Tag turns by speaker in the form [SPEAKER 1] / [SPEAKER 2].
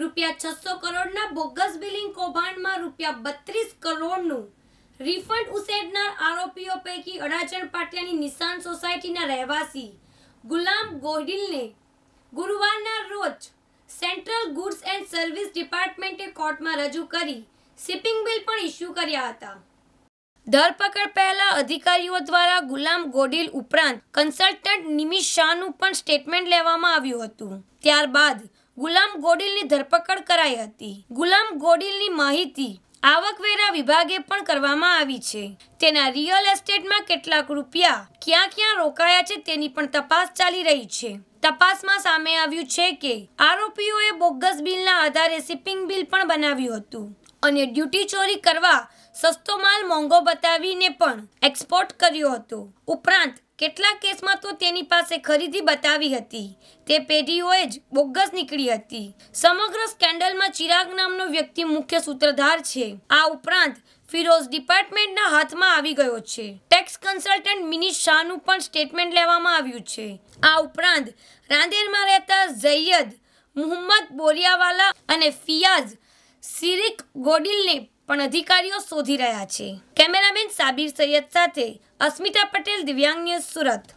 [SPEAKER 1] રૂપિયા છસો કરોડના બોગસ બિલિંગ કૌભાંડમાં રૂપિયા બત્રીસ કરોડનું રિફંડ ઉસેડનાર આરોપીઓ પૈકી અડાચણ પાટિયાની નિશાન સોસાયટીના રહેવાસી ગુલામ ગોહિલને ગુરુવારના રોજ સેન્ટ્રલ ગુડ્સ એન્ડ સર્વિસ ડિપાર્ટમેન્ટે કોર્ટમાં રજૂ કરી શિપિંગ બિલ પણ ઇસ્યુ કર્યા હતા ધરપકડ પહેલા અધિકારીઓ દ્વારા ગુલામ ગોડિલ ઉપરાંત કન્સલ્ટન્ટ નિમિષ શાહનું પણ સ્ટેટમેન્ટ લેવામાં આવ્યું હતું ત્યારબાદ ગુલામ ગોડિલની ધરપકડ કરાઈ હતી ગુલામ ગોડિલની માહિતી આવકવેરા વિભાગે પણ કરવામાં આવી છે તેના રિયલ એસ્ટેટમાં કેટલાક રૂપિયા ક્યાં ક્યાં રોકાયા છે તેની પણ તપાસ ચાલી રહી છે તપાસમાં સામે આવ્યું છે કે આરોપીઓએ બોગસ બિલના આધારે શિપિંગ બિલ પણ બનાવ્યું હતું અને ડ્યુટી ચોરી કરવા સસ્તો માલ મોંઘો બતાવીને પણ એક્સપોર્ટ કર્યો હતો ઉપરાંત કેટલાક કેસમાં તો તેની પાસે ખરીદી બતાવી હતી તે પેઢીઓએ જ બોગસ નીકળી હતી સમગ્ર સ્કેન્ડલમાં ચિરાગ નામનો વ્યક્તિ મુખ્ય સૂત્રધાર છે આ ઉપરાંત ફિરોઝ ડિપાર્ટમેન્ટના હાથમાં આવી ગયો છે ટેક્સ કન્સલ્ટન્ટ મિનિશ શાહનું પણ સ્ટેટમેન્ટ લેવામાં આવ્યું છે આ ઉપરાંત રાંદેરમાં રહેતા ઝૈયદ મુહમ્મદ બોરિયાવાલા અને ફિયાઝ સિરિક ગોડિલને પણ અધિકારીઓ શોધી રહ્યા છે કેમેરામેન સાબિર સૈયદ સાથે અસ્મિતા પટેલ દિવ્યાંગ ન્યૂઝ સુરત